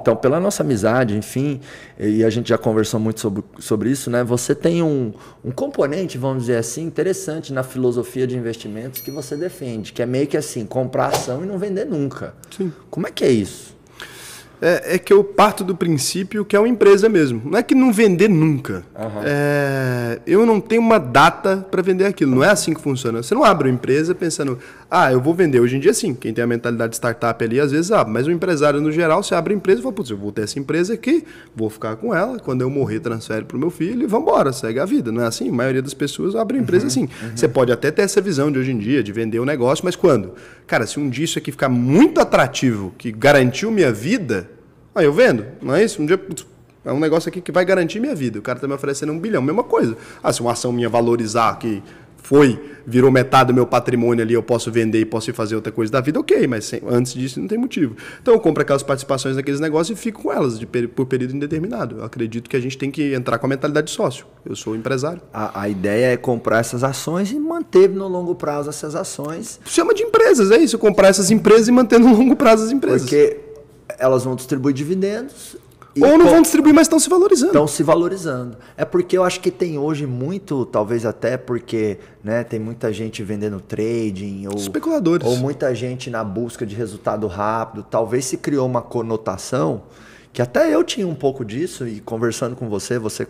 Então, pela nossa amizade, enfim, e a gente já conversou muito sobre, sobre isso, né? Você tem um, um componente, vamos dizer assim, interessante na filosofia de investimentos que você defende, que é meio que assim, comprar ação e não vender nunca. Sim. Como é que é isso? É, é, que eu parto do princípio que é uma empresa mesmo. Não é que não vender nunca. Uhum. É, eu não tenho uma data para vender aquilo. Não é assim que funciona. Você não abre uma empresa pensando, ah, eu vou vender. Hoje em dia, sim, quem tem a mentalidade de startup ali, às vezes abre. Mas o empresário, no geral, se abre a empresa e fala, putz, eu vou ter essa empresa aqui, vou ficar com ela, quando eu morrer, transfere para o meu filho e vambora, segue a vida. Não é assim? A maioria das pessoas abre a empresa uhum, assim. Uhum. Você pode até ter essa visão de hoje em dia, de vender o um negócio, mas quando? Cara, se um dia isso aqui ficar muito atrativo, que garantiu minha vida, aí eu vendo, não é isso? Um dia, putz, é um negócio aqui que vai garantir minha vida. O cara está me oferecendo um bilhão. Mesma coisa. Ah, se uma ação minha valorizar, aqui foi, virou metade do meu patrimônio ali, eu posso vender e posso ir fazer outra coisa da vida, ok, mas sem, antes disso não tem motivo. Então eu compro aquelas participações naqueles negócios e fico com elas de, por período indeterminado. Eu acredito que a gente tem que entrar com a mentalidade de sócio. Eu sou empresário. A, a ideia é comprar essas ações e manter no longo prazo essas ações. Chama de empresas, é isso, comprar essas empresas e manter no longo prazo as empresas. Porque elas vão distribuir dividendos e Ou não vão distribuir, mas estão se valorizando. Estão se valorizando. É porque eu acho que tem hoje muito, talvez até porque né, tem muita gente vendendo trading. Ou, Especuladores. Ou muita gente na busca de resultado rápido. Talvez se criou uma conotação, que até eu tinha um pouco disso, e conversando com você, você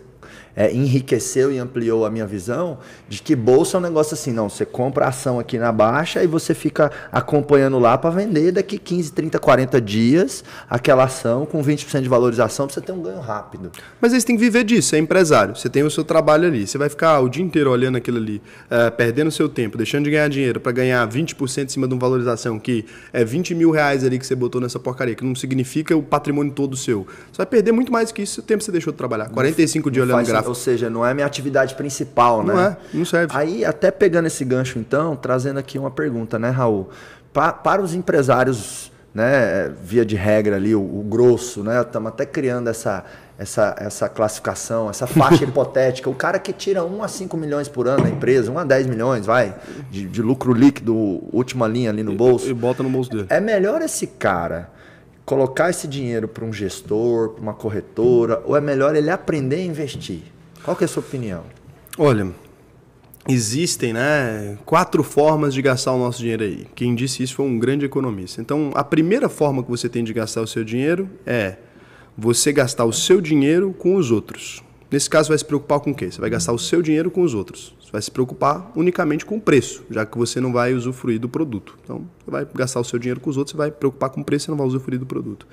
é, enriqueceu e ampliou a minha visão de que bolsa é um negócio assim, não, você compra ação aqui na baixa e você fica acompanhando lá para vender daqui 15, 30, 40 dias aquela ação com 20% de valorização para você ter um ganho rápido. Mas eles você tem que viver disso, é empresário, você tem o seu trabalho ali, você vai ficar o dia inteiro olhando aquilo ali, é, perdendo seu tempo, deixando de ganhar dinheiro para ganhar 20% em cima de uma valorização que é 20 mil reais ali que você botou nessa porcaria, que não significa o patrimônio todo seu. Você vai perder muito mais que isso se o tempo que você deixou de trabalhar. 45 dias olhando gráfico. Ou seja, não é minha atividade principal, não né? Não é, não serve. Aí, até pegando esse gancho, então, trazendo aqui uma pergunta, né, Raul? Pa para os empresários, né, via de regra ali, o, o grosso, né? Estamos até criando essa, essa, essa classificação, essa faixa hipotética. O cara que tira 1 a 5 milhões por ano da empresa, 1 a 10 milhões, vai, de, de lucro líquido, última linha ali no bolso. E, e bota no bolso dele. É melhor esse cara colocar esse dinheiro para um gestor, para uma corretora, ou é melhor ele aprender a investir? Qual que é a sua opinião? Olha, existem né, quatro formas de gastar o nosso dinheiro aí. Quem disse isso foi um grande economista. Então, a primeira forma que você tem de gastar o seu dinheiro é você gastar o seu dinheiro com os outros. Nesse caso, vai se preocupar com o quê? Você vai gastar o seu dinheiro com os outros. Você vai se preocupar unicamente com o preço, já que você não vai usufruir do produto. Então, você vai gastar o seu dinheiro com os outros, você vai preocupar com o preço, e não vai usufruir do produto.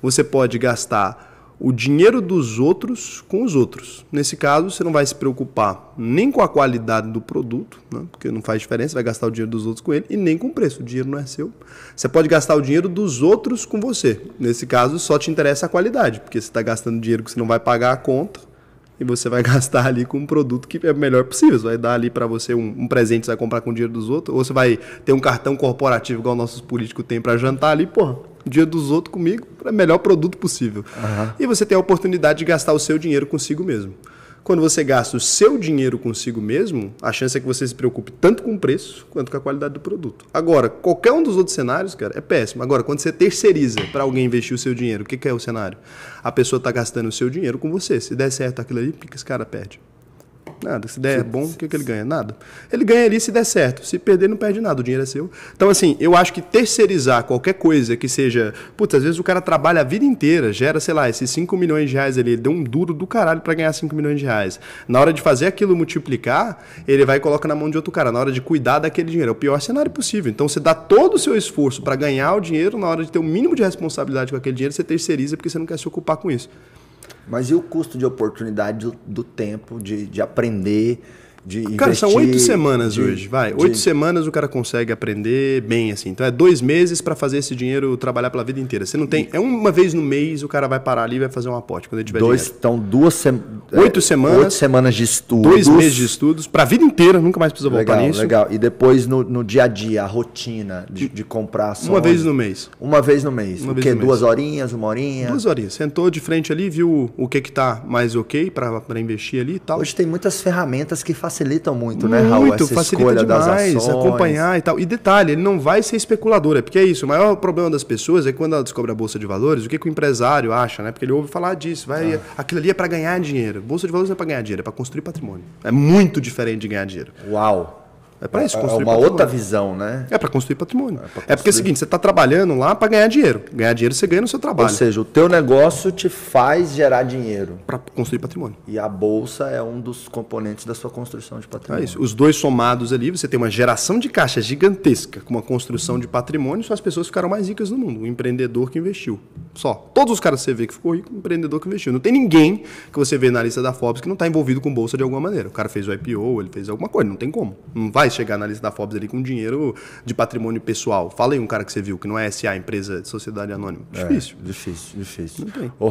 Você pode gastar o dinheiro dos outros com os outros. Nesse caso, você não vai se preocupar nem com a qualidade do produto, né? porque não faz diferença, você vai gastar o dinheiro dos outros com ele, e nem com o preço. O dinheiro não é seu. Você pode gastar o dinheiro dos outros com você. Nesse caso, só te interessa a qualidade, porque você está gastando dinheiro que você não vai pagar a conta e você vai gastar ali com um produto que é o melhor possível. Você vai dar ali para você um, um, presente, você vai comprar com o dinheiro dos outros, ou você vai ter um cartão corporativo igual nossos políticos têm para jantar ali, porra, dinheiro dos outros comigo, para é melhor produto possível. Uhum. E você tem a oportunidade de gastar o seu dinheiro consigo mesmo. Quando você gasta o seu dinheiro consigo mesmo, a chance é que você se preocupe tanto com o preço quanto com a qualidade do produto. Agora, qualquer um dos outros cenários, cara, é péssimo. Agora, quando você terceiriza para alguém investir o seu dinheiro, o que, que é o cenário? A pessoa está gastando o seu dinheiro com você. Se der certo aquilo ali, por que esse cara perde? Nada. Se der se, bom, o que, que ele ganha? Nada. Ele ganha ali se der certo. Se perder, não perde nada. O dinheiro é seu. Então, assim, eu acho que terceirizar qualquer coisa que seja. Putz, às vezes o cara trabalha a vida inteira, gera, sei lá, esses 5 milhões de reais ali. Ele deu um duro do caralho para ganhar 5 milhões de reais. Na hora de fazer aquilo multiplicar, ele vai e coloca na mão de outro cara. Na hora de cuidar daquele dinheiro. É o pior cenário possível. Então, você dá todo o seu esforço para ganhar o dinheiro. Na hora de ter o mínimo de responsabilidade com aquele dinheiro, você terceiriza porque você não quer se ocupar com isso. Mas e o custo de oportunidade do, do tempo, de, de aprender, de Cara, investir, são oito semanas de, hoje, vai. Oito de... semanas o cara consegue aprender bem, assim. Então é dois meses para fazer esse dinheiro trabalhar pela vida inteira. Você não tem... É uma vez no mês o cara vai parar ali e vai fazer um aporte quando ele tiver dois, dinheiro. Então duas... semanas. É, oito é, semanas. Oito semanas de estudos. Dois meses de estudos Pra vida inteira, nunca mais precisa voltar legal, nisso. Legal, E depois no, no dia a dia, a rotina de, de comprar ações. Uma vez no mês. Uma vez no mês. Uma o quê? Duas mês. horinhas, uma horinha? Duas horinhas. Sentou de frente ali, viu o que que tá mais ok para investir ali e tal. Hoje tem muitas ferramentas que facilitam facilitam muito, muito né, Raul? Muito, facilita demais, acompanhar e tal. E detalhe, ele não vai ser especulador, é porque é isso. O maior problema das pessoas é quando ela descobre a Bolsa de Valores, o que, que o empresário acha, né? Porque ele ouve falar disso, vai, ah. aquilo ali é para ganhar dinheiro. Bolsa de Valores não é para ganhar dinheiro, é para construir patrimônio. É muito diferente de ganhar dinheiro. Uau! É para é, isso, é construir É uma patrimônio. outra visão, né? É para construir patrimônio. É, construir. é, porque é o seguinte, você está trabalhando lá para ganhar dinheiro. Ganhar dinheiro você ganha no seu trabalho. Ou seja, o teu negócio te faz gerar dinheiro. Para construir patrimônio. E a bolsa é um dos componentes da sua construção de é patrimônio. É isso. Os dois somados ali, você tem uma geração de caixa gigantesca com uma construção de patrimônio, só as pessoas ficaram mais ricas no mundo. O empreendedor que investiu. Só. Todos os caras que você vê que ficou rico, o empreendedor que investiu. Não tem ninguém que você vê na lista da Forbes que não está envolvido com bolsa de alguma maneira. O cara fez o IPO, ele fez alguma coisa. Não tem como. Não vai chegar na lista da Forbes ali com dinheiro de patrimônio pessoal. Fala aí um cara que você viu, que não é SA, empresa de sociedade anônima. É, difícil. É, difícil, difícil. Não tem.